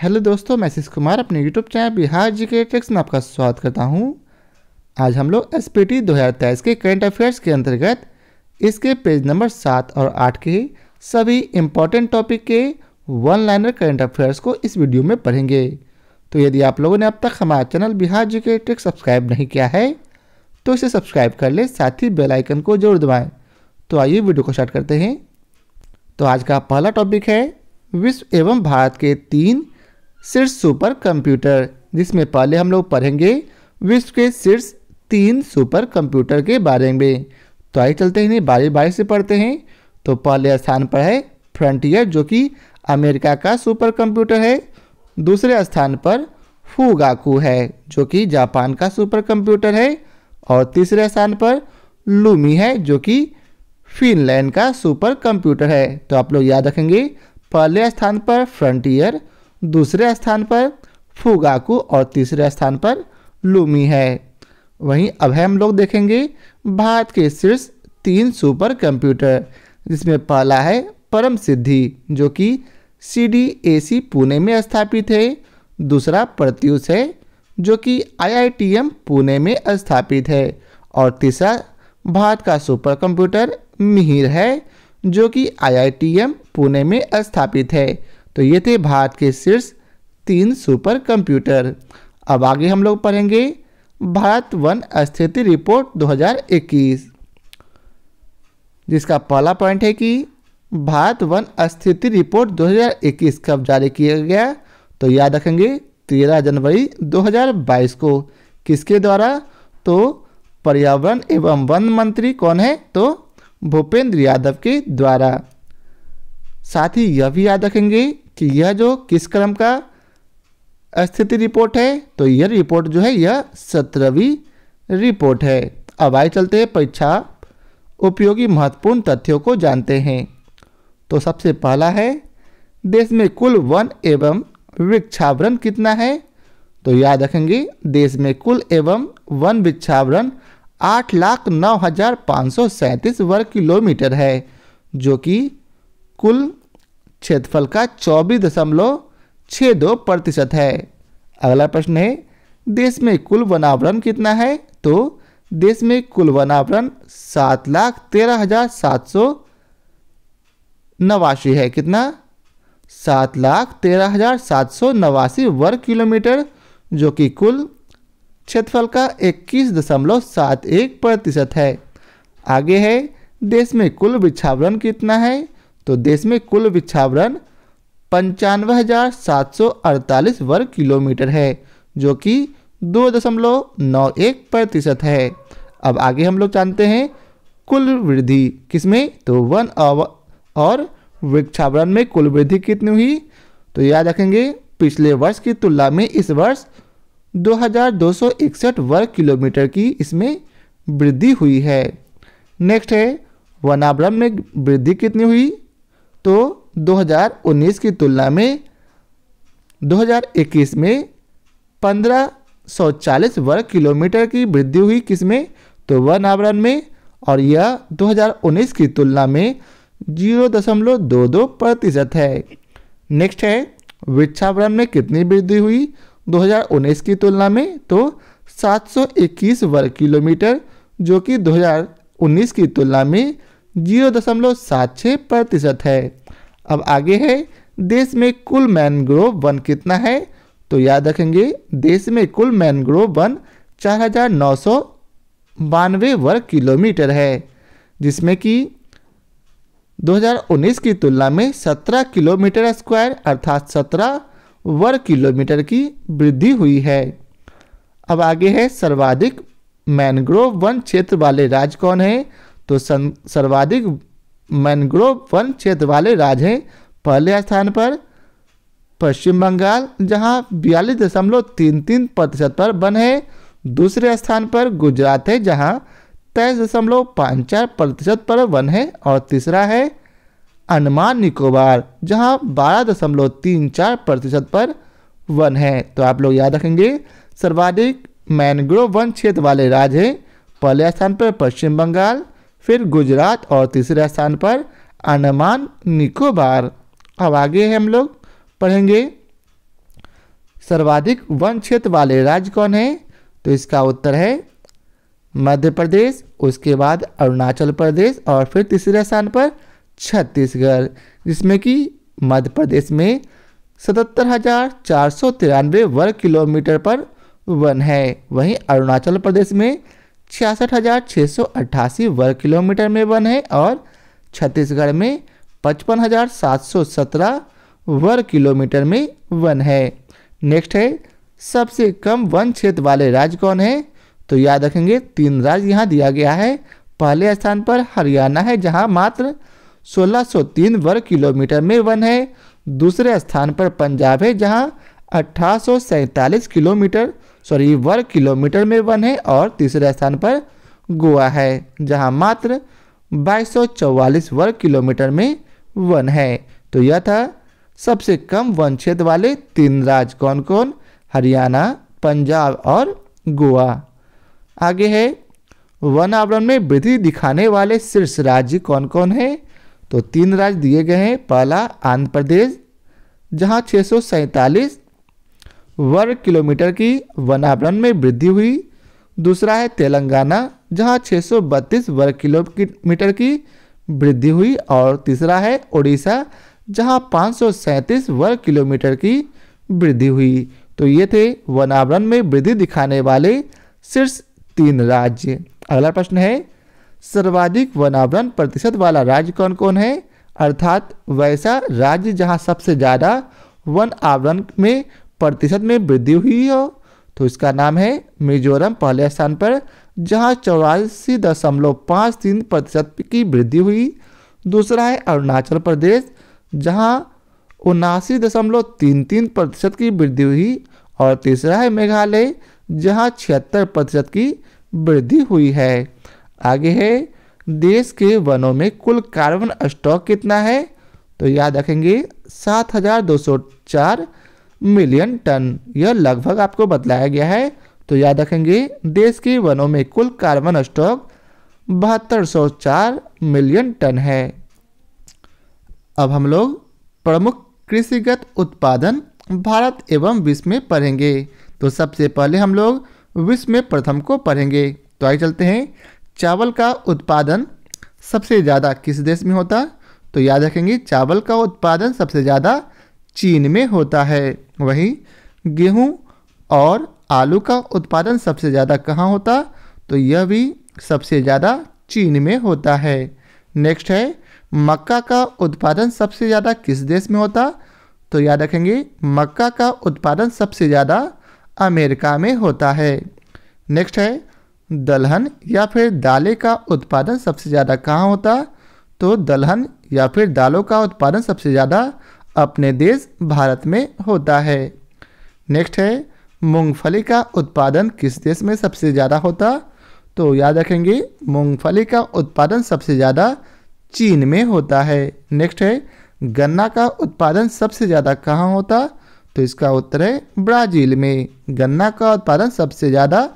hello दोस्तों मैं शीश कुमार अपने यूट्यूब चैनल बिहार जी के टेक्स में आपका स्वागत करता हूं आज हम लोग एस पी टी दो हज़ार तेईस के करंट अफेयर्स के अंतर्गत इसके पेज नंबर सात और आठ के सभी इम्पॉर्टेंट टॉपिक के वन लाइनर करेंट अफेयर्स को इस वीडियो में पढ़ेंगे तो यदि आप लोगों ने अब तक हमारा चैनल बिहार जी के टेक्स सब्सक्राइब नहीं किया है तो इसे सब्सक्राइब कर लें साथ ही बेलाइकन को जरूर दबाएँ तो आइए वीडियो को स्टार्ट करते हैं तो आज का पहला टॉपिक है विश्व एवं भारत के तीन शीर्ष सुपर कंप्यूटर जिसमें पहले हम लोग पढ़ेंगे विश्व के शीर्ष तीन सुपर कंप्यूटर के बारे में तो आइए चलते हैं बारी बारी से पढ़ते हैं तो पहले स्थान पर है फ्रंटियर जो कि अमेरिका का सुपर कंप्यूटर है दूसरे स्थान पर फूगाकू है जो कि जापान का सुपर कंप्यूटर है और तीसरे स्थान पर लूमी है जो कि फिनलैंड का सुपर कंप्यूटर है तो आप लोग याद रखेंगे पहले स्थान पर फ्रंटियर दूसरे स्थान पर फुगाकू और तीसरे स्थान पर लूमी है वहीं अब हम लोग देखेंगे भारत के शीर्ष तीन सुपर कंप्यूटर जिसमें पहला है परम सिद्धि जो कि सी डी ए सी पुणे में स्थापित है दूसरा प्रत्युष है जो कि आईआईटीएम पुणे में स्थापित है और तीसरा भारत का सुपर कंप्यूटर मिहिर है जो कि आईआईटीएम पुणे में स्थापित है तो ये थे भारत के शीर्ष तीन सुपर कंप्यूटर अब आगे हम लोग पढ़ेंगे भारत वन स्थिति रिपोर्ट 2021 जिसका पहला पॉइंट है कि भारत वन स्थिति रिपोर्ट 2021 कब जारी किया गया तो याद रखेंगे 13 जनवरी 2022 को किसके द्वारा तो पर्यावरण एवं वन मंत्री कौन है तो भूपेंद्र यादव के द्वारा साथ ही यह भी याद रखेंगे कि यह जो किस क्रम का स्थिति रिपोर्ट है तो यह रिपोर्ट जो है यह सत्रहवीं रिपोर्ट है अब आए चलते हैं परीक्षा उपयोगी महत्वपूर्ण तथ्यों को जानते हैं तो सबसे पहला है देश में कुल वन एवं वृक्षावरण कितना है तो याद रखेंगे देश में कुल एवं वन वृक्षावरण आठ लाख नौ हज़ार पाँच सौ सैंतीस वर्ग किलोमीटर है जो कि कुल क्षेत्रफल का चौबीस दशमलव छः दो प्रतिशत है अगला प्रश्न है देश में कुल वनावरण कितना है तो देश में कुल वनावरण सात लाख तेरह हजार सात सौ नवासी है कितना सात लाख तेरह हजार सात सौ नवासी वर्ग किलोमीटर जो कि कुल क्षेत्रफल का इक्कीस दशमलव सात एक प्रतिशत है आगे है देश में कुल वृक्षावरण कितना है तो देश में कुल विच्छावरण पंचानवे वर्ग किलोमीटर है जो कि दो दशमलव नौ एक प्रतिशत है अब आगे हम लोग जानते हैं कुल वृद्धि किसमें तो वन और वृक्षावरण में कुल वृद्धि कितनी हुई तो याद रखेंगे पिछले वर्ष की तुलना में इस वर्ष 2261 वर्ग किलोमीटर की इसमें वृद्धि हुई है नेक्स्ट है वनावरण में वृद्धि कितनी हुई तो 2019 की तुलना में 2021 में 1540 वर्ग किलोमीटर की वृद्धि हुई किसमें तो वन आवरण में और यह 2019 की तुलना में जीरो दशमलव दो दो प्रतिशत है नेक्स्ट है वृक्षावरण में कितनी वृद्धि हुई 2019 की तुलना में तो 721 वर्ग किलोमीटर जो कि 2019 की तुलना में जीरो दशमलव सात छः प्रतिशत है अब आगे है देश में कुल मैनग्रोव वन कितना है तो याद रखेंगे देश में कुल मैनग्रोव वन चार हजार नौ सौ बानवे वर्ग किलोमीटर है जिसमें कि 2019 की तुलना में 17 किलोमीटर स्क्वायर अर्थात 17 वर्ग किलोमीटर की वृद्धि हुई है अब आगे है सर्वाधिक मैनग्रोव वन क्षेत्र वाले राज्य कौन है तो सर्वाधिक मैनग्रोव वन क्षेत्र वाले राज्य पहले स्थान पर पश्चिम बंगाल जहां बयालीस दशमलव तीन तीन प्रतिशत पर वन है दूसरे स्थान पर गुजरात है जहां तेईस दशमलव पाँच चार प्रतिशत पर वन है और तीसरा है अंडमान निकोबार जहां बारह दशमलव तीन चार प्रतिशत पर वन है तो आप लोग याद रखेंगे सर्वाधिक मैनग्रोव वन क्षेत्र वाले राज्य पहले स्थान पर पश्चिम बंगाल फिर गुजरात और तीसरे स्थान पर अंडमान निकोबार अब आगे हम लोग पढ़ेंगे सर्वाधिक वन क्षेत्र वाले राज्य कौन है तो इसका उत्तर है मध्य प्रदेश उसके बाद अरुणाचल प्रदेश और फिर तीसरे स्थान पर छत्तीसगढ़ जिसमें कि मध्य प्रदेश में सतहत्तर हज़ार चार सौ तिरानवे वर्ग किलोमीटर पर वन है वहीं अरुणाचल प्रदेश में छियासठ हज़ार छः सौ अट्ठासी वर्ग किलोमीटर में वन है और छत्तीसगढ़ में पचपन हज़ार सात सौ सत्रह वर्ग किलोमीटर में वन है नेक्स्ट है सबसे कम वन क्षेत्र वाले राज्य कौन है तो याद रखेंगे तीन राज्य यहाँ दिया गया है पहले स्थान पर हरियाणा है जहाँ मात्र 1603 वर्ग किलोमीटर में वन है दूसरे स्थान पर पंजाब है जहाँ अठारह किलोमीटर सॉरी वर्ग किलोमीटर में वन है और तीसरे स्थान पर गोवा है जहां मात्र 2244 वर्ग किलोमीटर में वन है तो यह था सबसे कम वन क्षेत्र वाले तीन राज्य कौन कौन हरियाणा पंजाब और गोवा आगे है वन आवरण में वृद्धि दिखाने वाले शीर्ष राज्य कौन कौन है तो तीन राज्य दिए गए हैं पहला आंध्र प्रदेश जहाँ छः वर्ग किलोमीटर की वनावरण में वृद्धि हुई दूसरा है तेलंगाना जहां 632 वर्ग किलोमीटर की वृद्धि हुई और तीसरा है ओडिशा जहां 537 वर्ग किलोमीटर की वृद्धि हुई तो ये थे वनावरण में वृद्धि दिखाने वाले शीर्ष तीन राज्य अगला प्रश्न है सर्वाधिक वनावरण प्रतिशत वाला राज्य कौन कौन है अर्थात वैसा राज्य जहां सबसे ज़्यादा वन आवरण में प्रतिशत में वृद्धि हुई हो तो इसका नाम है मिजोरम पहले स्थान पर जहां चौरासी दशमलव पाँच तीन प्रतिशत की वृद्धि हुई दूसरा है अरुणाचल प्रदेश जहां उनासी दशमलव तीन तीन प्रतिशत की वृद्धि हुई और तीसरा है मेघालय जहां छिहत्तर प्रतिशत की वृद्धि हुई है आगे है देश के वनों में कुल कार्बन स्टॉक कितना है तो याद रखेंगे सात हजार दो सौ चार मिलियन टन यह लगभग आपको बतलाया गया है तो याद रखेंगे देश के वनों में कुल कार्बन स्टॉक बहत्तर मिलियन टन है अब हम लोग प्रमुख कृषिगत उत्पादन भारत एवं विश्व में पढ़ेंगे तो सबसे पहले हम लोग विश्व में प्रथम को पढ़ेंगे तो आइए चलते हैं चावल का उत्पादन सबसे ज़्यादा किस देश में होता तो याद रखेंगे चावल का उत्पादन सबसे ज़्यादा चीन में होता है वहीं गेहूं और आलू का उत्पादन सबसे ज़्यादा कहाँ होता तो यह भी सबसे ज़्यादा चीन में होता है नेक्स्ट है मक्का का उत्पादन सबसे ज़्यादा किस देश में होता तो याद रखेंगे मक्का का उत्पादन सबसे ज़्यादा अमेरिका में होता है नेक्स्ट है दलहन या फिर दालें का उत्पादन सबसे ज़्यादा कहाँ होता तो दलहन या फिर दालों का उत्पादन सबसे ज़्यादा अपने देश भारत में होता है नेक्स्ट है मूंगफली का उत्पादन किस देश में सबसे ज़्यादा होता तो याद रखेंगे मूंगफली का उत्पादन सबसे ज़्यादा चीन में होता है नेक्स्ट है गन्ना का उत्पादन सबसे ज़्यादा कहाँ होता तो इसका उत्तर है ब्राज़ील में गन्ना का उत्पादन सबसे ज़्यादा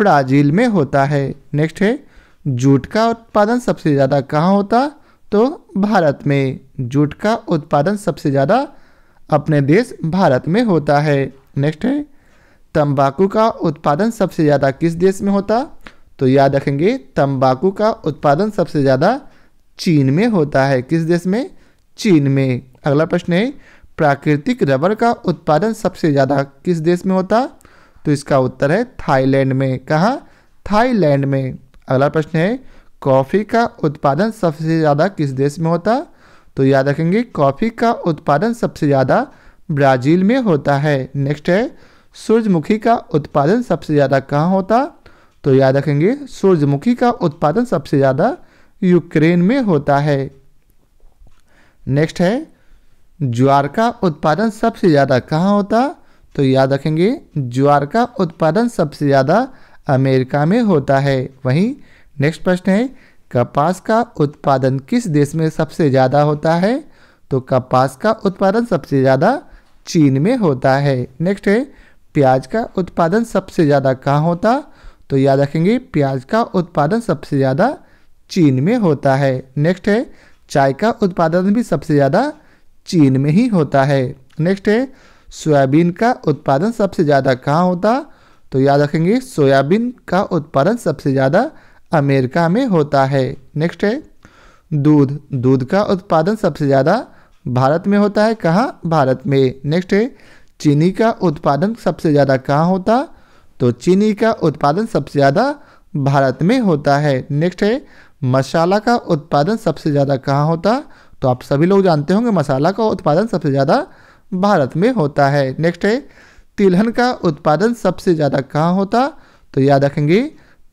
ब्राज़ील में होता है नेक्स्ट है जूट का उत्पादन सबसे ज़्यादा कहाँ होता तो भारत में जूट का उत्पादन सबसे ज़्यादा अपने देश भारत में होता है नेक्स्ट है तंबाकू का उत्पादन सबसे ज़्यादा किस देश में होता तो याद रखेंगे तंबाकू का उत्पादन सबसे ज़्यादा चीन में होता है किस देश में चीन में अगला प्रश्न है प्राकृतिक रबर का उत्पादन सबसे ज़्यादा किस देश में होता तो इसका उत्तर है थाईलैंड में कहाँ थाईलैंड में अगला प्रश्न है कॉफ़ी का उत्पादन सबसे ज़्यादा किस देश में होता तो याद रखेंगे कॉफ़ी का उत्पादन सबसे ज़्यादा ब्राज़ील में होता है नेक्स्ट है सूरजमुखी का उत्पादन सबसे ज़्यादा कहाँ होता तो याद रखेंगे सूरजमुखी का उत्पादन सबसे ज़्यादा यूक्रेन में होता है नेक्स्ट है ज्वार का उत्पादन सबसे ज़्यादा कहाँ होता तो याद रखेंगे ज्वार का उत्पादन सबसे ज़्यादा अमेरिका में होता है वहीं नेक्स्ट प्रश्न है कपास का उत्पादन किस देश में सबसे ज़्यादा होता है तो कपास का उत्पादन सबसे ज़्यादा चीन में होता है नेक्स्ट है प्याज का उत्पादन सबसे ज़्यादा कहाँ होता तो याद रखेंगे प्याज का उत्पादन सबसे ज़्यादा चीन में होता है नेक्स्ट है चाय का उत्पादन भी सबसे ज़्यादा चीन में ही होता है नेक्स्ट है सोयाबीन का उत्पादन सबसे ज़्यादा कहाँ होता तो याद रखेंगे सोयाबीन का उत्पादन सबसे ज़्यादा अमेरिका में होता है नेक्स्ट है दूध दूध का उत्पादन सबसे ज़्यादा भारत में होता है कहाँ भारत में नेक्स्ट है चीनी का उत्पादन सबसे ज़्यादा कहाँ होता तो चीनी का उत्पादन सबसे ज़्यादा भारत में होता है नेक्स्ट है मसाला का उत्पादन सबसे ज़्यादा कहाँ होता तो आप सभी लोग जानते होंगे मसाला का उत्पादन सबसे ज़्यादा भारत में होता है नेक्स्ट है तिलहन का उत्पादन सबसे ज़्यादा कहाँ होता तो याद रखेंगे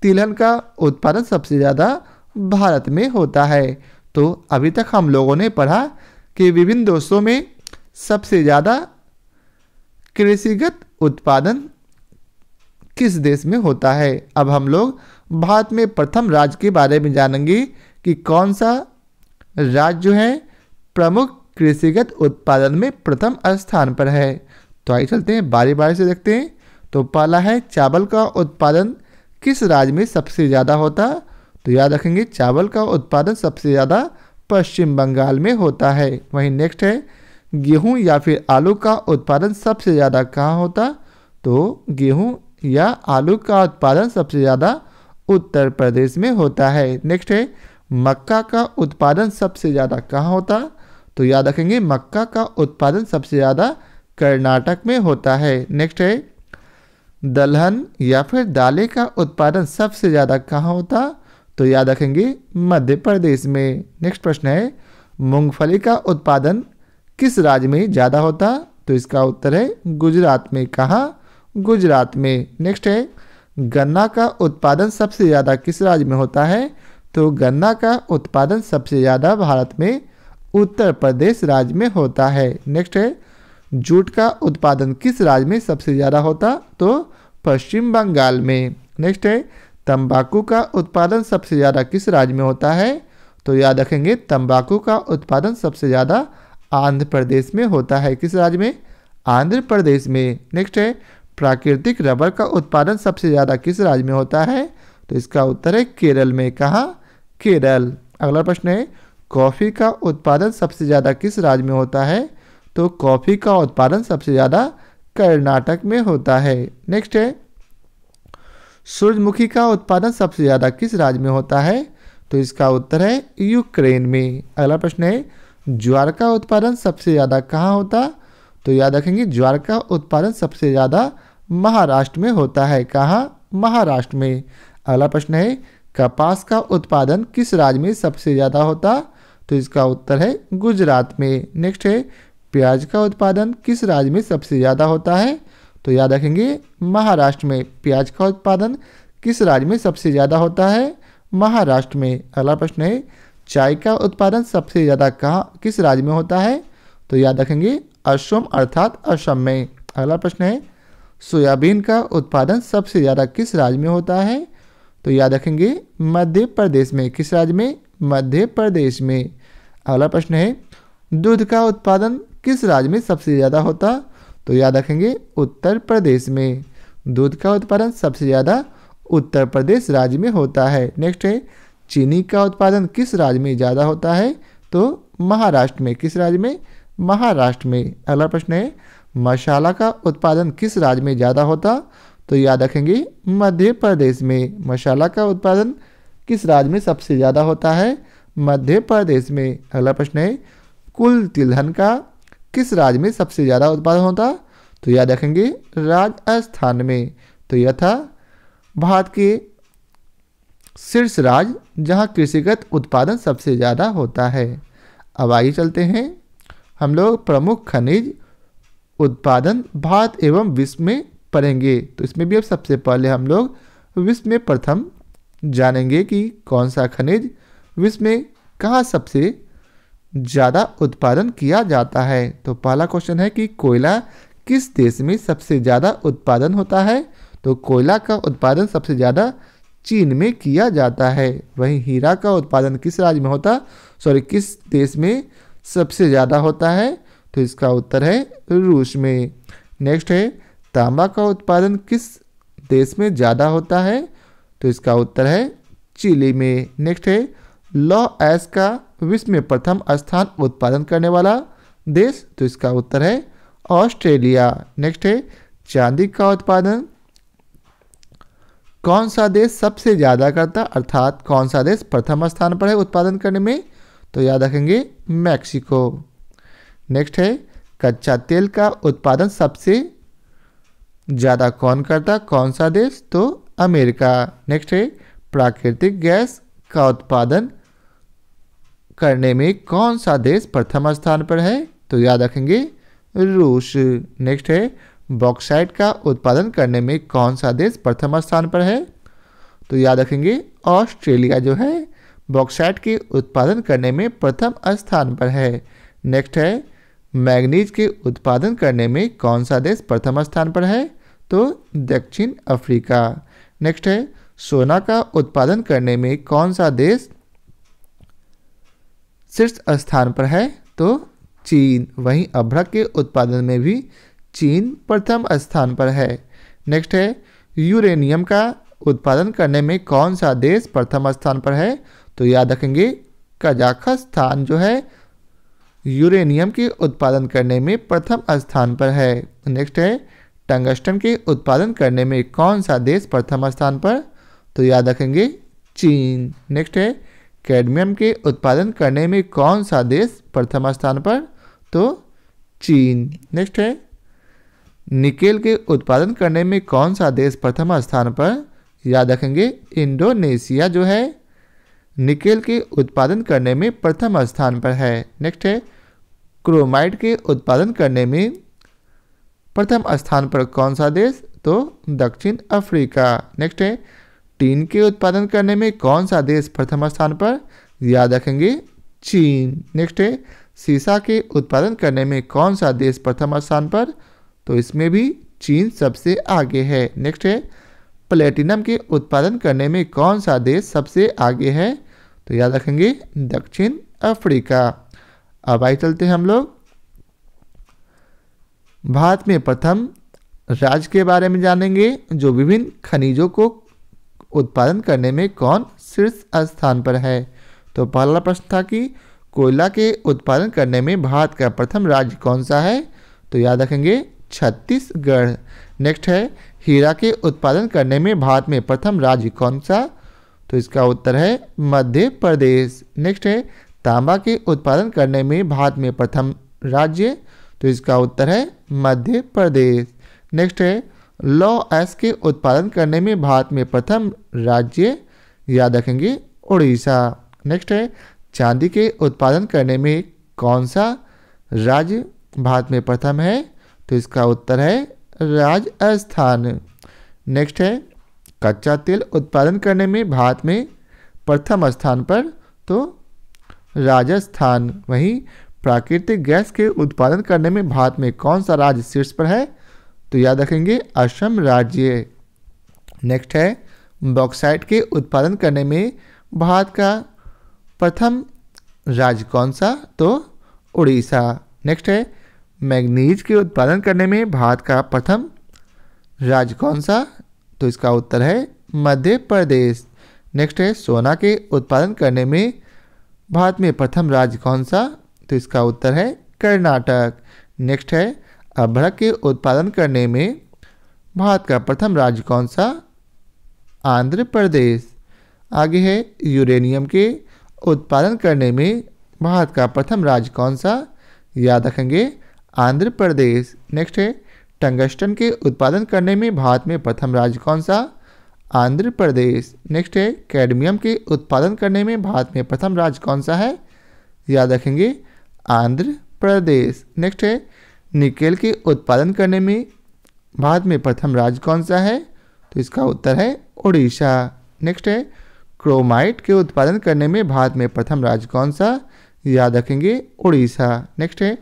तिलहन का उत्पादन सबसे ज़्यादा भारत में होता है तो अभी तक हम लोगों ने पढ़ा कि विभिन्न देशों में सबसे ज़्यादा कृषिगत उत्पादन किस देश में होता है अब हम लोग भारत में प्रथम राज्य के बारे में जानेंगे कि कौन सा राज्य जो है प्रमुख कृषिगत उत्पादन में प्रथम स्थान पर है तो आइए चलते हैं बारी बारी से देखते हैं तो पहला है चावल का उत्पादन किस राज्य में सबसे ज़्यादा होता तो याद रखेंगे चावल का उत्पादन सबसे ज़्यादा पश्चिम बंगाल में होता है वहीं नेक्स्ट है गेहूं या फिर आलू का उत्पादन सबसे ज़्यादा कहाँ होता तो गेहूं या आलू का उत्पादन सबसे ज़्यादा उत्तर प्रदेश में होता है नेक्स्ट है मक्का का उत्पादन सबसे ज़्यादा कहाँ होता तो याद रखेंगे मक्का का उत्पादन सबसे ज़्यादा कर्नाटक में होता है नेक्स्ट है दलहन या फिर दालें का उत्पादन सबसे ज़्यादा कहाँ होता तो याद रखेंगे मध्य प्रदेश में नेक्स्ट प्रश्न है मूंगफली का उत्पादन किस राज्य में ज़्यादा होता तो इसका उत्तर है गुजरात में कहाँ गुजरात में नेक्स्ट है गन्ना का उत्पादन सबसे ज़्यादा किस राज्य में होता है तो गन्ना का उत्पादन सबसे ज़्यादा भारत में उत्तर प्रदेश राज्य में होता है नेक्स्ट है जूट का उत्पादन किस राज्य में सबसे ज़्यादा होता तो पश्चिम बंगाल में नेक्स्ट है तंबाकू का उत्पादन सबसे ज़्यादा किस राज्य में होता है तो याद रखेंगे तंबाकू का उत्पादन सबसे ज़्यादा आंध्र प्रदेश में होता है किस राज्य में आंध्र प्रदेश में नेक्स्ट है प्राकृतिक रबर का उत्पादन सबसे ज़्यादा किस राज्य में होता है तो इसका उत्तर है केरल में कहाँ केरल अगला प्रश्न है कॉफ़ी का उत्पादन सबसे ज़्यादा किस राज्य में होता है तो कॉफ़ी का उत्पादन सबसे ज़्यादा कर्नाटक में होता है नेक्स्ट है सूरजमुखी का उत्पादन सबसे ज़्यादा किस राज्य में होता है तो इसका उत्तर है यूक्रेन में अगला प्रश्न है ज्वार का उत्पादन सबसे ज़्यादा कहाँ होता तो याद रखेंगे ज्वार का उत्पादन सबसे ज़्यादा महाराष्ट्र में होता है कहाँ महाराष्ट्र में अगला प्रश्न है कपास का उत्पादन किस राज्य में सबसे ज़्यादा होता तो इसका उत्तर है गुजरात में नेक्स्ट है प्याज का उत्पादन किस राज्य में सबसे ज़्यादा होता है तो याद रखेंगे महाराष्ट्र में प्याज का उत्पादन किस राज्य में सबसे ज़्यादा होता है महाराष्ट्र में अगला प्रश्न है चाय का उत्पादन सबसे ज़्यादा कहाँ किस राज्य में होता है तो याद रखेंगे असम अर्थात असम में अगला प्रश्न है सोयाबीन का उत्पादन सबसे ज़्यादा किस राज्य में होता है तो याद रखेंगे मध्य प्रदेश में किस राज्य में मध्य प्रदेश में अगला प्रश्न है दूध का उत्पादन किस राज्य में सबसे ज़्यादा होता तो याद रखेंगे उत्तर प्रदेश में दूध का उत्पादन सबसे ज़्यादा उत्तर प्रदेश राज्य में होता है नेक्स्ट है चीनी का उत्पादन किस राज्य में ज़्यादा होता है तो महाराष्ट्र में किस राज्य में महाराष्ट्र में अगला प्रश्न है मसाला का उत्पादन किस राज्य में ज़्यादा होता तो याद रखेंगे मध्य प्रदेश में मसाला का उत्पादन किस राज्य में सबसे ज़्यादा होता है मध्य प्रदेश में अगला प्रश्न है कुल तिलहन का किस राज्य में सबसे ज़्यादा उत्पादन होता तो याद रखेंगे राजस्थान में तो यह था भारत के शीर्ष राज्य जहाँ कृषिगत उत्पादन सबसे ज़्यादा होता है अब आगे चलते हैं हम लोग प्रमुख खनिज उत्पादन भारत एवं विश्व में पढ़ेंगे तो इसमें भी अब सबसे पहले हम लोग विश्व में प्रथम जानेंगे कि कौन सा खनिज विश्व में कहाँ सबसे ज़्यादा उत्पादन किया जाता है तो पहला क्वेश्चन है कि कोयला किस देश में सबसे ज़्यादा उत्पादन होता है तो कोयला का उत्पादन सबसे ज़्यादा चीन में किया जाता है वहीं हीरा का उत्पादन किस राज्य में होता सॉरी किस देश में सबसे ज़्यादा होता है तो इसका उत्तर है रूस में नेक्स्ट है तांबा का उत्पादन किस देश में ज़्यादा होता है तो इसका उत्तर है चिली में नेक्स्ट है लौ एस का विश्व में प्रथम स्थान उत्पादन करने वाला देश तो इसका उत्तर है ऑस्ट्रेलिया नेक्स्ट है चांदी का उत्पादन कौन सा देश सबसे ज़्यादा करता अर्थात कौन सा देश प्रथम स्थान पर है उत्पादन करने में तो याद रखेंगे मैक्सिको नेक्स्ट है कच्चा तेल का उत्पादन सबसे ज़्यादा कौन करता कौन सा देश तो अमेरिका नेक्स्ट है प्राकृतिक गैस का उत्पादन करने में कौन सा देश प्रथम स्थान पर है तो याद रखेंगे रूस नेक्स्ट है बॉक्साइट का उत्पादन करने में कौन सा देश प्रथम स्थान पर है तो याद रखेंगे ऑस्ट्रेलिया जो है बॉक्साइट के उत्पादन करने में प्रथम स्थान पर है नेक्स्ट है मैग्नीज के उत्पादन करने में कौन सा देश प्रथम स्थान पर है तो दक्षिण अफ्रीका नेक्स्ट है सोना का उत्पादन करने में कौन सा देश शीर्ष स्थान पर है तो चीन वहीं अभ्रक के उत्पादन में भी चीन प्रथम स्थान पर है नेक्स्ट है यूरेनियम का उत्पादन करने में कौन सा देश प्रथम स्थान पर है तो याद रखेंगे कजाखस्तान जो है यूरेनियम के उत्पादन करने में प्रथम स्थान पर है नेक्स्ट है टंगस्टन के उत्पादन करने में कौन सा देश प्रथम स्थान पर तो याद रखेंगे चीन नेक्स्ट है कैडमियम के उत्पादन करने में कौन सा देश प्रथम स्थान पर तो चीन नेक्स्ट है निकेल के उत्पादन करने में कौन सा देश प्रथम स्थान पर याद रखेंगे इंडोनेशिया जो है निकेल के उत्पादन करने में प्रथम स्थान पर है नेक्स्ट है क्रोमाइट के उत्पादन करने में प्रथम स्थान पर कौन सा देश तो दक्षिण अफ्रीका नेक्स्ट है टीन के उत्पादन करने में कौन सा देश प्रथम स्थान पर याद रखेंगे चीन नेक्स्ट है शीशा के उत्पादन करने में कौन सा देश प्रथम स्थान पर तो इसमें भी चीन सबसे आगे है नेक्स्ट है प्लेटिनम के उत्पादन करने में कौन सा देश सबसे आगे है तो याद रखेंगे दक्षिण अफ्रीका अब आई चलते हैं हम लोग भारत में प्रथम राज्य के बारे में जानेंगे जो विभिन्न खनिजों को उत्पादन करने में कौन शीर्ष स्थान पर है तो पहला प्रश्न था कि कोयला के उत्पादन करने में भारत का प्रथम राज्य कौन सा है तो याद रखेंगे छत्तीसगढ़ नेक्स्ट है हीरा के उत्पादन करने में भारत में प्रथम राज्य कौन सा तो इसका उत्तर है मध्य प्रदेश नेक्स्ट है तांबा के उत्पादन करने में भारत में प्रथम राज्य तो इसका उत्तर है मध्य प्रदेश नेक्स्ट है लौ एस के उत्पादन करने में भारत में प्रथम राज्य याद रखेंगे उड़ीसा नेक्स्ट है चांदी के उत्पादन करने में कौन सा राज्य भारत में प्रथम है तो इसका उत्तर है राजस्थान नेक्स्ट है कच्चा तेल उत्पादन करने में भारत में प्रथम स्थान पर तो राजस्थान वहीं प्राकृतिक गैस के उत्पादन करने में भारत में कौन सा राज्य शीर्ष पर है तो याद रखेंगे असम राज्य नेक्स्ट है बॉक्साइट के उत्पादन करने में भारत का प्रथम राज्य कौन सा तो उड़ीसा नेक्स्ट है मैग्नीज के उत्पादन करने में भारत का प्रथम राज्य कौन सा तो इसका उत्तर है मध्य प्रदेश नेक्स्ट है सोना के उत्पादन करने में भारत में प्रथम राज्य कौन सा तो इसका उत्तर है कर्नाटक नेक्स्ट है अभ्रक के उत्पादन करने में भारत का प्रथम राज्य कौन सा आंध्र प्रदेश आगे है यूरेनियम के उत्पादन करने में भारत का प्रथम राज्य कौन सा याद रखेंगे आंध्र प्रदेश नेक्स्ट है टंगस्टन के उत्पादन करने में भारत में प्रथम राज्य कौन सा आंध्र प्रदेश नेक्स्ट है कैडमियम के उत्पादन करने में भारत में प्रथम राज्य कौन सा है याद रखेंगे आंध्र प्रदेश नेक्स्ट है निकेल के उत्पादन करने में भारत में प्रथम राज्य कौन सा है तो इसका उत्तर है उड़ीसा नेक्स्ट है क्रोमाइट के उत्पादन करने में भारत में प्रथम राज्य कौन सा याद रखेंगे उड़ीसा नेक्स्ट है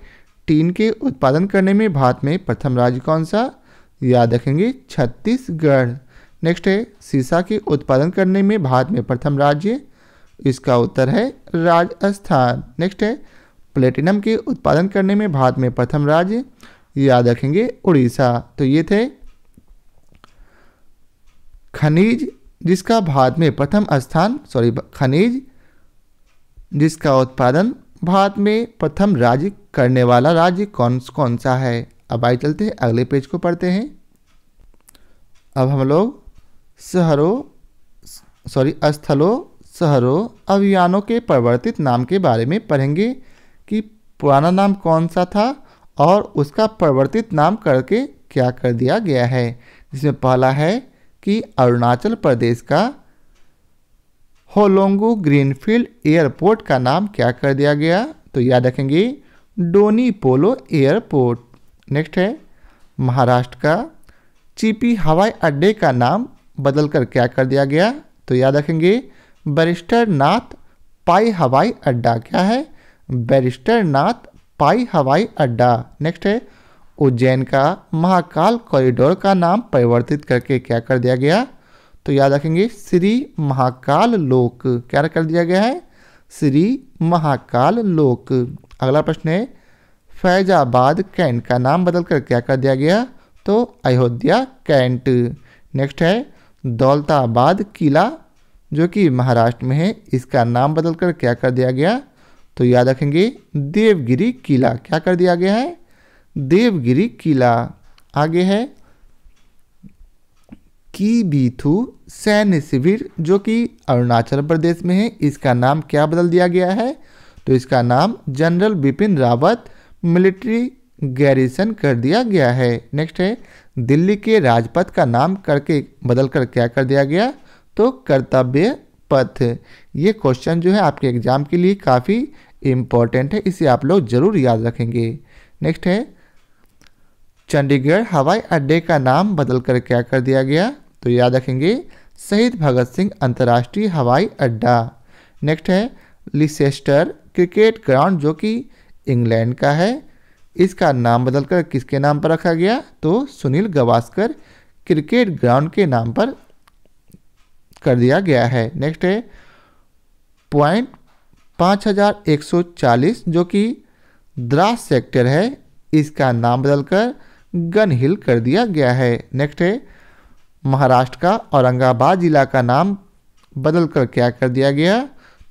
टीन के उत्पादन करने में भारत में प्रथम राज्य कौन सा याद रखेंगे छत्तीसगढ़ नेक्स्ट है सीसा के उत्पादन करने में भारत में प्रथम राज्य इसका उत्तर है राजस्थान नेक्स्ट है प्लेटिनम के उत्पादन करने में भारत में प्रथम राज्य याद रखेंगे उड़ीसा तो ये थे खनिज जिसका भारत में प्रथम स्थान सॉरी खनिज जिसका उत्पादन भारत में प्रथम राज्य करने वाला राज्य कौन कौन सा है अब आई चलते हैं अगले पेज को पढ़ते हैं अब हम लोग शहरों सॉरी स्थलों शहरों अभियानों के परिवर्तित नाम के बारे में पढ़ेंगे कि पुराना नाम कौन सा था और उसका परिवर्तित नाम करके क्या कर दिया गया है जिसमें पहला है कि अरुणाचल प्रदेश का होलोंगू ग्रीनफील्ड एयरपोर्ट का नाम क्या कर दिया गया तो याद रखेंगे डोनी पोलो एयरपोर्ट नेक्स्ट है महाराष्ट्र का चीपी हवाई अड्डे का नाम बदल कर क्या कर दिया गया तो याद रखेंगे बरिस्टर नाथ पाई हवाई अड्डा क्या है बैरिस्टर नाथ पाई हवाई अड्डा नेक्स्ट है उज्जैन का महाकाल कॉरिडोर का नाम परिवर्तित करके क्या कर दिया गया तो याद रखेंगे श्री महाकाल लोक क्या कर दिया गया है श्री महाकाल लोक अगला प्रश्न है फैजाबाद कैंट का नाम बदल कर क्या कर दिया गया तो अयोध्या कैंट नेक्स्ट है दौलताबाद किला जो कि महाराष्ट्र में है इसका नाम बदल कर क्या कर दिया गया तो याद रखेंगे देवगिरी किला क्या कर दिया गया है देवगिरी किला आगे है की बीथू सैन्य शिविर जो कि अरुणाचल प्रदेश में है इसका नाम क्या बदल दिया गया है तो इसका नाम general Bipin Rawat military garrison कर दिया गया है नेक्स्ट है दिल्ली के राजपथ का नाम करके बदल कर क्या कर दिया गया तो कर्तव्य पथ ये क्वेश्चन जो है आपके एग्जाम के लिए काफ़ी इम्पॉर्टेंट है इसे आप लोग जरूर याद रखेंगे नेक्स्ट है चंडीगढ़ हवाई अड्डे का नाम बदल कर क्या कर दिया गया तो याद रखेंगे शहीद भगत सिंह अंतर्राष्ट्रीय हवाई अड्डा नेक्स्ट है लिसेस्टर क्रिकेट ग्राउंड जो कि इंग्लैंड का है इसका नाम बदलकर किसके नाम पर रखा गया तो सुनील गवास्कर क्रिकेट ग्राउंड के नाम पर कर दिया गया है नेक्स्ट है पॉइंट पाँच हज़ार एक सौ चालीस जो कि द्रास सेक्टर है इसका नाम बदलकर गन हिल कर दिया गया है नेक्स्ट है महाराष्ट्र का औरंगाबाद ज़िला का नाम बदल कर क्या कर दिया गया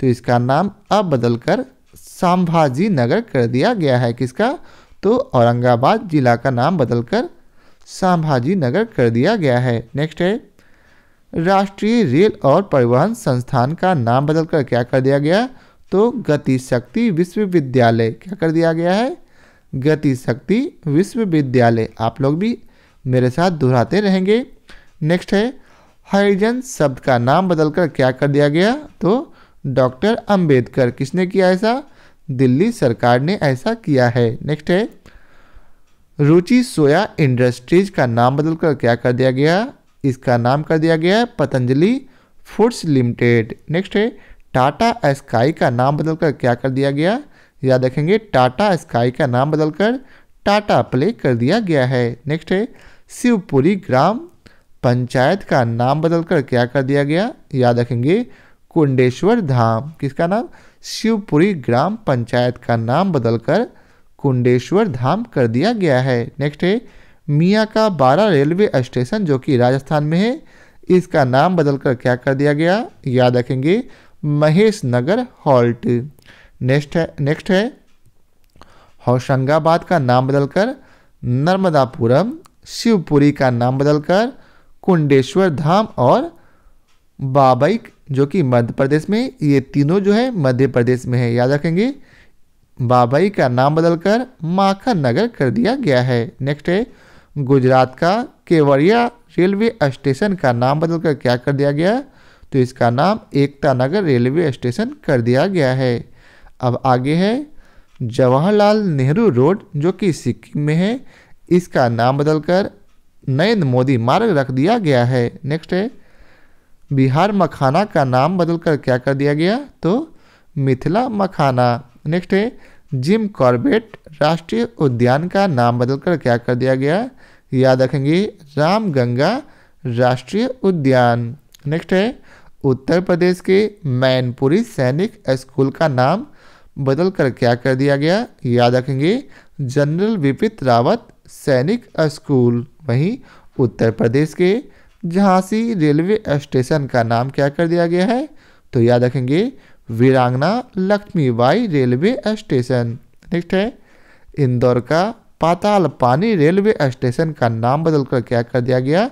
तो इसका नाम अब बदल कर संभाजी नगर कर दिया गया है किसका तो औरंगाबाद ज़िला का नाम बदलकर संभाजी नगर कर दिया गया है नेक्स्ट है राष्ट्रीय रेल और परिवहन संस्थान का नाम बदलकर क्या कर दिया गया तो गति शक्ति विश्वविद्यालय क्या कर दिया गया है गति शक्ति विश्वविद्यालय आप लोग भी मेरे साथ दोहराते रहेंगे नेक्स्ट है हरिजन शब्द का नाम बदलकर क्या कर दिया गया तो डॉक्टर अंबेडकर किसने किया ऐसा दिल्ली सरकार ने ऐसा किया है नेक्स्ट है रुचि सोया इंडस्ट्रीज का नाम बदलकर क्या कर दिया गया इसका नाम कर दिया गया है पतंजलि फूड्स लिमिटेड नेक्स्ट है टाटा स्काई का नाम बदलकर क्या कर दिया गया याद रखेंगे टाटा स्काई का नाम बदलकर टाटा प्ले कर दिया गया है नेक्स्ट है शिवपुरी ग्राम पंचायत का नाम बदलकर क्या कर दिया गया याद रखेंगे कुंडेश्वर धाम किसका नाम शिवपुरी ग्राम पंचायत का नाम बदलकर कुंडेश्वर धाम कर दिया गया है नेक्स्ट है मियाँ का बारा रेलवे स्टेशन जो कि राजस्थान में है इसका नाम बदलकर क्या कर दिया गया याद रखेंगे महेश नगर हॉल्ट नेक्स्ट है नेक्स्ट है होशंगाबाद का नाम बदलकर नर्मदापुरम शिवपुरी का नाम बदलकर कुंडेश्वर धाम और बाबाइक जो कि मध्य प्रदेश में ये तीनों जो है मध्य प्रदेश में है याद रखेंगे बाबई का नाम बदलकर माखन नगर कर दिया गया है नेक्स्ट है गुजरात का केवड़िया रेलवे स्टेशन का नाम बदलकर क्या कर दिया गया तो इसका नाम एकता नगर रेलवे स्टेशन कर दिया गया है अब आगे है जवाहरलाल नेहरू रोड जो कि सिक्किम में है इसका नाम बदलकर नरेंद्र मोदी मार्ग रख दिया गया है नेक्स्ट है बिहार मखाना का नाम बदलकर क्या कर दिया गया तो मिथिला मखाना नेक्स्ट है जिम कॉर्बेट राष्ट्रीय उद्यान का नाम बदलकर क्या कर दिया गया याद रखेंगे राम गंगा राष्ट्रीय उद्यान नेक्स्ट है उत्तर प्रदेश के मैनपुरी सैनिक स्कूल का नाम बदल कर क्या कर दिया गया याद रखेंगे जनरल विपिन रावत सैनिक स्कूल वहीं उत्तर प्रदेश के झांसी रेलवे स्टेशन का नाम क्या कर दिया गया है तो याद रखेंगे वीरांगना लक्ष्मीबाई रेलवे स्टेशन नेक्स्ट है इंदौर का पाताल पानी रेलवे स्टेशन का नाम बदलकर क्या कर दिया गया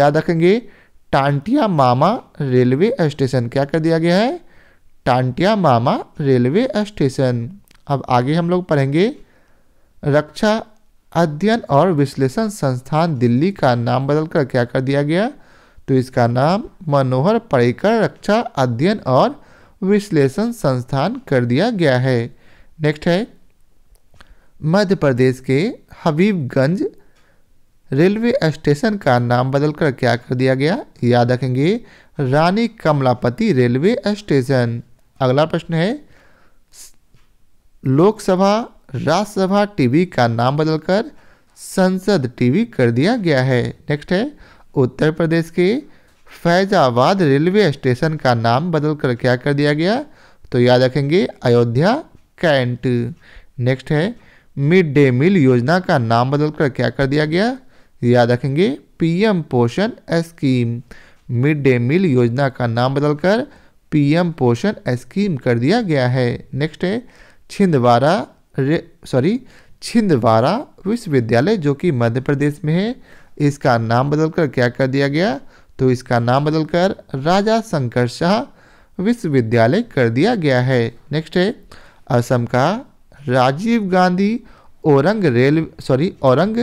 याद रखेंगे टांटिया मामा रेलवे स्टेशन क्या कर दिया गया है टांटिया मामा रेलवे स्टेशन अब आगे हम लोग पढ़ेंगे रक्षा अध्ययन और विश्लेषण संस्थान दिल्ली का नाम बदलकर क्या कर दिया गया तो इसका नाम मनोहर पर्रिकर रक्षा अध्ययन और विश्लेषण संस्थान कर दिया गया है नेक्स्ट है मध्य प्रदेश के हबीबगंज रेलवे स्टेशन का नाम बदलकर क्या कर दिया गया याद रखेंगे रानी कमलापति रेलवे स्टेशन अगला प्रश्न है लोकसभा राज्यसभा टीवी का नाम बदलकर संसद टीवी कर दिया गया है नेक्स्ट है उत्तर प्रदेश के फैजाबाद रेलवे स्टेशन का नाम बदलकर क्या कर दिया गया तो याद रखेंगे अयोध्या कैंट नेक्स्ट है मिड डे मील योजना का नाम बदलकर क्या कर दिया गया याद रखेंगे पीएम पोषण स्कीम मिड डे मील योजना का नाम बदलकर पीएम पोषण स्कीम कर दिया गया है नेक्स्ट है छिंदवाड़ा सॉरी छिंदवाड़ा विश्वविद्यालय जो कि मध्य प्रदेश में है इसका नाम बदलकर क्या कर दिया गया तो इसका नाम बदलकर राजा शंकर शाह विश्वविद्यालय कर दिया गया है नेक्स्ट है असम का राजीव गांधी औरंग रेलवे सॉरी औरंग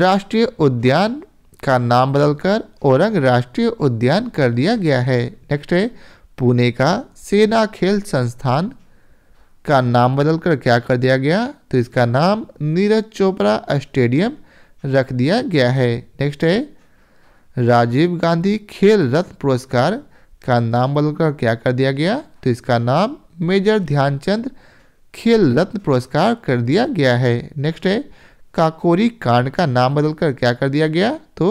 राष्ट्रीय उद्यान का नाम बदलकर औरंग राष्ट्रीय उद्यान कर दिया गया है नेक्स्ट है पुणे का सेना खेल संस्थान का नाम बदलकर क्या कर दिया गया तो इसका नाम नीरज चोपड़ा स्टेडियम रख दिया गया है नेक्स्ट है राजीव गांधी खेल रत्न पुरस्कार का नाम बदलकर क्या कर दिया गया तो इसका नाम मेजर ध्यानचंद खेल रत्न पुरस्कार कर दिया गया है नेक्स्ट है काकोरी कांड का नाम बदलकर क्या कर दिया गया तो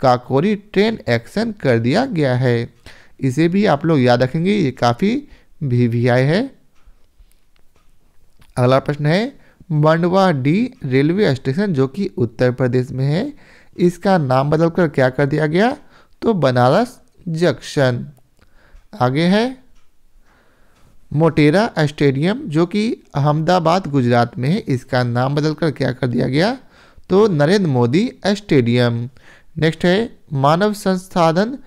काकोरी ट्रेन एक्शन कर दिया गया है इसे भी आप लोग याद रखेंगे ये काफ़ी भी वी आई है अगला प्रश्न है मंडवा डी रेलवे स्टेशन जो कि उत्तर प्रदेश में है इसका नाम बदलकर क्या कर दिया गया तो बनारस जंक्शन आगे है मोटेरा स्टेडियम जो कि अहमदाबाद गुजरात में है इसका नाम बदलकर क्या कर दिया गया तो नरेंद्र मोदी स्टेडियम नेक्स्ट है मानव संसाधन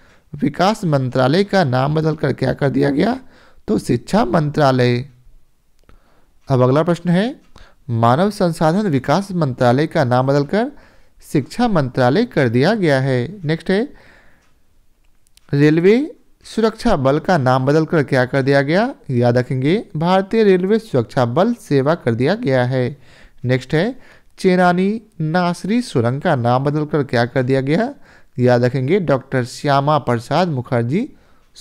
विकास मंत्रालय का नाम बदलकर क्या कर दिया गया तो शिक्षा मंत्रालय अब अगला प्रश्न है मानव संसाधन विकास मंत्रालय का नाम बदलकर शिक्षा मंत्रालय कर दिया गया है नेक्स्ट है रेलवे सुरक्षा बल का नाम बदलकर क्या कर दिया गया याद रखेंगे भारतीय रेलवे सुरक्षा बल सेवा कर दिया गया है नेक्स्ट है चेनानी नासरी सुरंग का नाम बदलकर क्या कर दिया गया याद रखेंगे डॉक्टर श्यामा प्रसाद मुखर्जी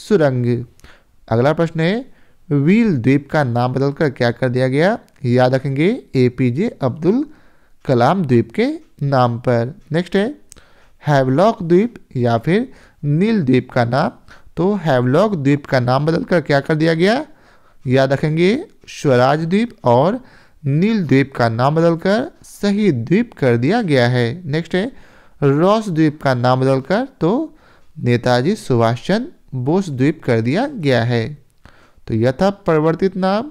सुरंग अगला प्रश्न है व्हील द्वीप का नाम बदलकर क्या कर दिया गया याद रखेंगे ए पी जे अब्दुल कलाम द्वीप के नाम पर नेक्स्ट है हैवलॉक द्वीप या फिर नील द्वीप का नाम तो हैवलॉक द्वीप का नाम बदलकर क्या कर दिया गया याद रखेंगे स्वराज द्वीप और नील द्वीप का नाम बदलकर सही द्वीप कर दिया गया है नेक्स्ट है रॉस द्वीप का नाम बदलकर तो नेताजी सुभाष चंद्र बोस द्वीप कर दिया गया है तो यह था परिवर्तित नाम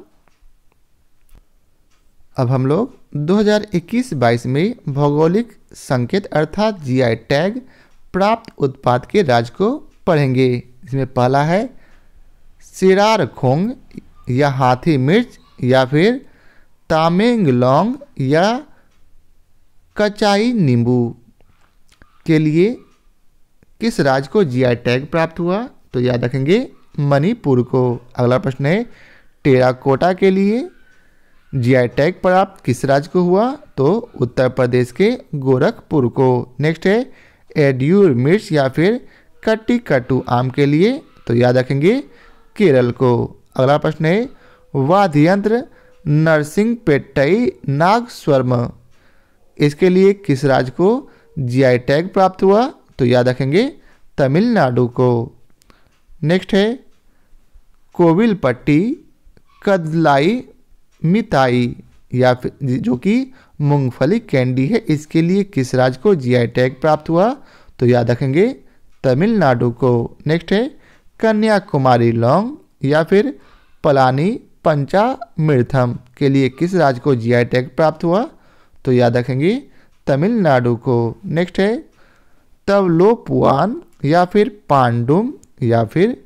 अब हम लोग 2021-22 में भौगोलिक संकेत अर्थात जीआई टैग प्राप्त उत्पाद के राज्य को पढ़ेंगे इसमें पहला है सिरार खोंग या हाथी मिर्च या फिर तामेंग लौंग या कचाई नींबू के लिए किस राज्य को जीआई टैग प्राप्त हुआ तो याद रखेंगे मणिपुर को अगला प्रश्न है टेराकोटा के लिए जीआई टैग प्राप्त किस राज्य को हुआ तो उत्तर प्रदेश के गोरखपुर को नेक्स्ट है एड्यूर मिर्च या फिर कटी कटू आम के लिए तो याद रखेंगे केरल को अगला प्रश्न है वाद्य यंत्र नरसिंह पेट्टई नागस्वर्म इसके लिए किस राज्य को जीआई टैग प्राप्त हुआ तो याद रखेंगे तमिलनाडु को नेक्स्ट है कोविल पट्टी कदलाई मिताई या फिर जो कि मूंगफली कैंडी है इसके लिए किस राज्य को जीआई टैग प्राप्त हुआ तो याद रखेंगे तमिलनाडु को नेक्स्ट है कन्याकुमारी लौंग या फिर पलानी पंचा मिर्थम के लिए किस राज्य को जी आई टैग प्राप्त हुआ तो याद रखेंगे तमिलनाडु को नेक्स्ट है तवलोपुआन या फिर पांडुम या फिर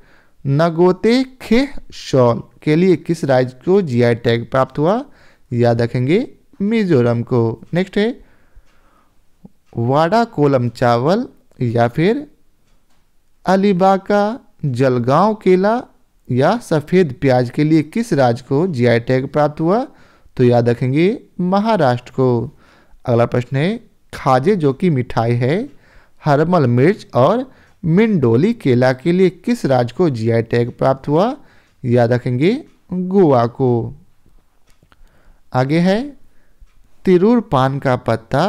नगोते खे शॉल के लिए किस राज्य को जीआई टैग प्राप्त हुआ याद रखेंगे मिजोरम को नेक्स्ट है वाडा कोलम चावल या फिर अलीबाका जलगांव केला या सफ़ेद प्याज के लिए किस राज्य को जी टैग प्राप्त हुआ तो याद रखेंगे महाराष्ट्र को अगला प्रश्न है खाजे जो कि मिठाई है हर्मल मिर्च और मिंडोली केला के लिए किस राज्य को जी टैग प्राप्त हुआ याद रखेंगे गोवा को आगे है तिरूर पान का पत्ता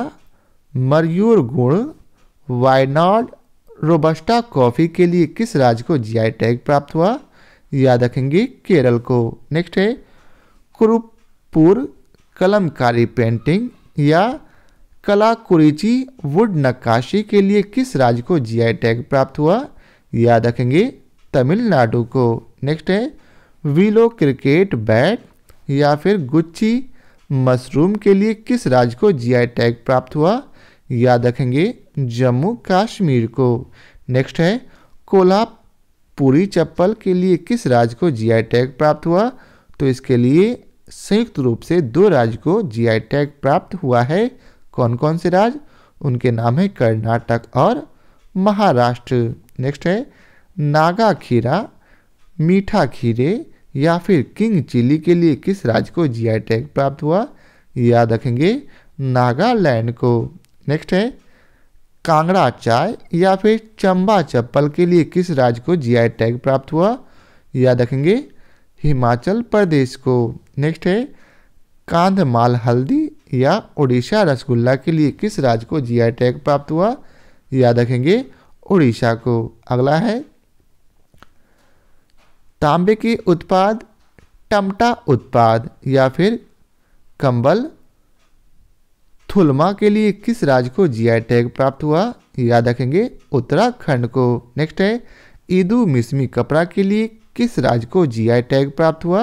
मरयूर गुड़ वायनाड रोबस्टा कॉफ़ी के लिए किस राज्य को जीआई टैग प्राप्त हुआ याद रखेंगे केरल को नेक्स्ट है कुरुपुर कलमकारी पेंटिंग या कला कुरीची वुड नक्काशी के लिए किस राज्य को जीआई टैग प्राप्त हुआ याद रखेंगे तमिलनाडु को नेक्स्ट है वीलो क्रिकेट बैट या फिर गुच्ची मशरूम के लिए किस राज्य को जीआई टैग प्राप्त हुआ याद रखेंगे जम्मू कश्मीर को नेक्स्ट है कोल्हापुरी चप्पल के लिए किस राज्य को जीआई टैग प्राप्त हुआ तो इसके लिए संयुक्त रूप से दो राज्य को जीआई टैग प्राप्त हुआ है कौन कौन से राज्य उनके नाम है कर्नाटक और महाराष्ट्र नेक्स्ट है नागा खीरा मीठा खीरे या फिर किंग चिली के लिए किस राज्य को जीआई टैग प्राप्त हुआ याद रखेंगे नागालैंड को नेक्स्ट है कांगड़ा चाय या फिर चंबा चप्पल के लिए किस राज्य को जीआई टैग प्राप्त हुआ या देखेंगे हिमाचल प्रदेश को नेक्स्ट है कांधमाल हल्दी या उड़ीसा रसगुल्ला के लिए किस राज्य को जीआई टैग प्राप्त हुआ या देखेंगे उड़ीसा को अगला है तांबे के उत्पाद टमटा उत्पाद या फिर कंबल थुलमा के लिए किस राज्य को जीआई टैग प्राप्त हुआ याद रखेंगे उत्तराखंड को नेक्स्ट है ईदू मिसमी कपड़ा के लिए किस राज्य को जीआई टैग प्राप्त हुआ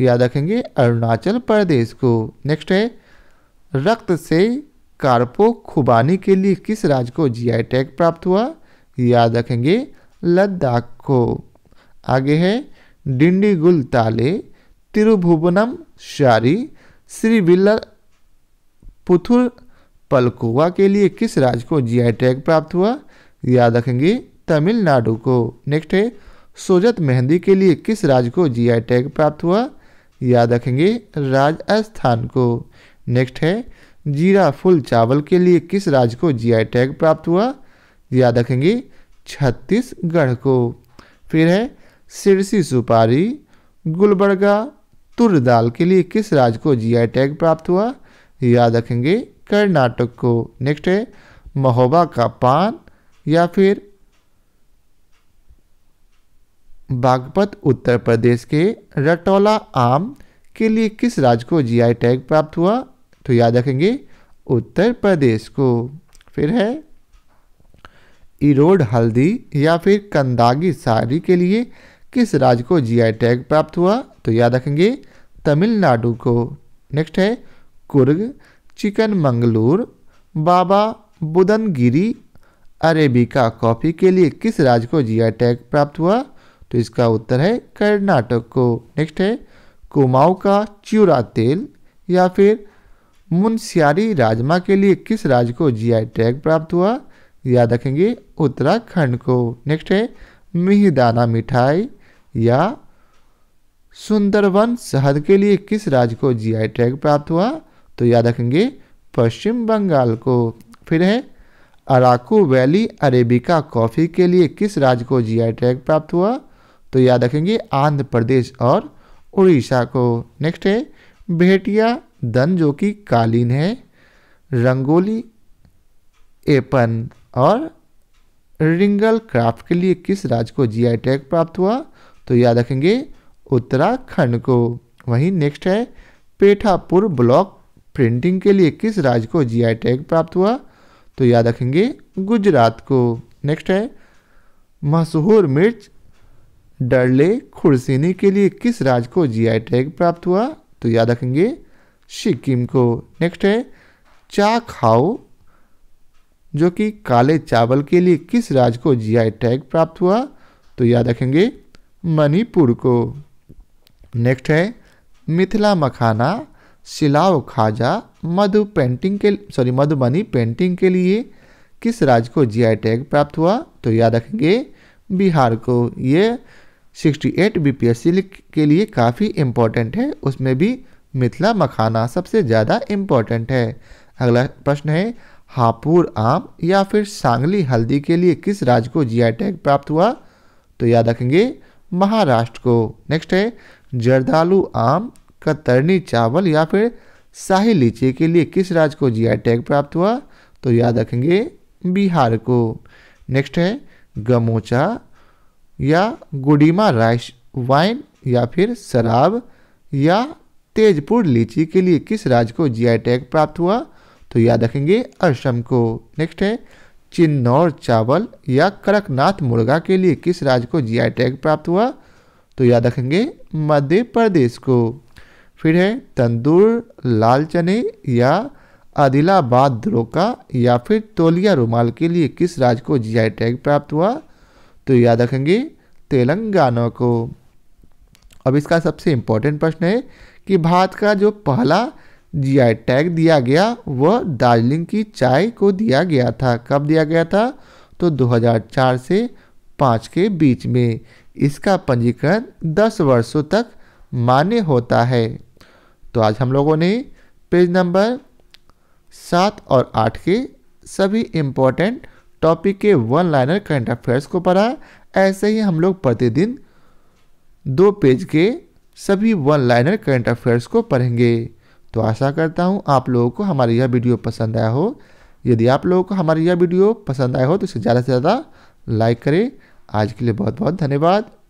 याद रखेंगे अरुणाचल प्रदेश को नेक्स्ट है रक्त से कार्पो खुबानी के लिए किस राज्य को जीआई टैग प्राप्त हुआ याद रखेंगे लद्दाख को आगे है डिंडीगुल ताले तिरुभुवनम शारी श्री विल्लर पुथुल पलकोवा के लिए किस राज्य को जीआई टैग प्राप्त हुआ याद रखेंगे तमिलनाडु को नेक्स्ट है सोजत मेहंदी के लिए किस राज्य को जीआई टैग प्राप्त हुआ याद रखेंगे राजस्थान को नेक्स्ट है जीरा फुल चावल के लिए किस राज्य को जीआई टैग प्राप्त हुआ याद रखेंगे छत्तीसगढ़ को फिर है सिरसी सुपारी गुलबर्गा तुर दाल के लिए किस राज्य को जीआई टैग प्राप्त हुआ याद रखेंगे कर्नाटक को नेक्स्ट है महोबा का पान या फिर बागपत उत्तर प्रदेश के रटौला आम के लिए किस राज्य को जीआई टैग प्राप्त हुआ तो याद रखेंगे उत्तर प्रदेश को फिर है इरोड हल्दी या फिर कंदागी साड़ी के लिए किस राज्य को जीआई टैग प्राप्त हुआ तो याद रखेंगे तमिलनाडु को नेक्स्ट है Coorg Chikmagalur Baba Budangiri arabica coffee के लिए किस राज्य को आई टैग प्राप्त हुआ तो इसका उत्तर है कर्नाटक को नेक्स्ट है कुमाऊ का च्यूरा तेल या फिर मुनस्यारी राजमा के लिए किस राज्य को जीआई टैग प्राप्त हुआ याद रखेंगे उत्तराखंड को नेक्स्ट है मिहदाना मिठाई या सुंदरवन शहद के लिए किस राज्य को जीआई टैग प्राप्त हुआ तो याद रखेंगे पश्चिम बंगाल को फिर है अराकू वैली अरेबिका कॉफ़ी के लिए किस राज्य को जीआई टैग प्राप्त हुआ तो याद रखेंगे आंध्र प्रदेश और उड़ीसा को नेक्स्ट है भेटिया दन जो कि कालीन है रंगोली एपन और रिंगल क्राफ्ट के लिए किस राज्य को जीआई टैग प्राप्त हुआ तो याद रखेंगे उत्तराखंड को वहीं नेक्स्ट है पेठापुर ब्लॉक प्रिंटिंग के लिए किस राज्य को जीआई टैग प्राप्त हुआ तो याद रखेंगे गुजरात को नेक्स्ट है मशहूर मिर्च डरले खुर्सीनी के लिए किस राज्य को जीआई टैग प्राप्त हुआ तो याद रखेंगे सिक्किम को नेक्स्ट है चा खाओ जो कि काले चावल के लिए किस राज्य को जीआई टैग प्राप्त हुआ तो याद रखेंगे मणिपुर को नेक्स्ट है मिथिला मखाना सिलाव खाजा मधु पेंटिंग के सॉरी मधुबनी पेंटिंग के लिए किस राज्य को जीआई टैग प्राप्त हुआ तो याद रखेंगे बिहार को ये 68 बीपीएससी के लिए काफ़ी इम्पोर्टेंट है उसमें भी मिथिला मखाना सबसे ज़्यादा इम्पोर्टेंट है अगला प्रश्न है हापुर आम या फिर सांगली हल्दी के लिए किस राज्य को जीआई टैग प्राप्त हुआ तो याद रखेंगे महाराष्ट्र को नेक्स्ट है जर्दालू आम कतरनी चावल या फिर शाही लीची के लिए किस राज्य को जीआई टैग प्राप्त हुआ तो याद रखेंगे बिहार को नेक्स्ट है गमोचा या गुडीमा राइस वाइन या फिर शराब या तेजपुर लीची के लिए किस राज्य को जीआई टैग प्राप्त हुआ तो याद रखेंगे असम को नेक्स्ट है चिन्नौर चावल या कड़कनाथ मुर्गा के लिए किस राज्य को जीआई टैग प्राप्त हुआ तो याद रखेंगे मध्य प्रदेश को फिर है तंदूर लाल चने या आदिलाबाद द्रोका या फिर तोलिया रुमाल के लिए किस राज्य को जीआई टैग प्राप्त हुआ तो याद रखेंगे तेलंगाना को अब इसका सबसे इम्पोर्टेंट प्रश्न है कि भारत का जो पहला जीआई टैग दिया गया वह दार्जिलिंग की चाय को दिया गया था कब दिया गया था तो 2004 से 5 के बीच में इसका पंजीकरण 10 वर्षों तक मान्य होता है तो आज हम लोगों ने पेज नंबर सात और आठ के सभी इम्पोर्टेंट टॉपिक के वन लाइनर करंट अफेयर्स को पढ़ा ऐसे ही हम लोग प्रतिदिन दो पेज के सभी वन लाइनर करंट अफेयर्स को पढ़ेंगे तो आशा करता हूँ आप लोगों को हमारी यह वीडियो पसंद आया हो यदि आप लोगों को हमारी यह वीडियो पसंद आया हो तो इसे ज़्यादा से ज़्यादा लाइक करें आज के लिए बहुत बहुत धन्यवाद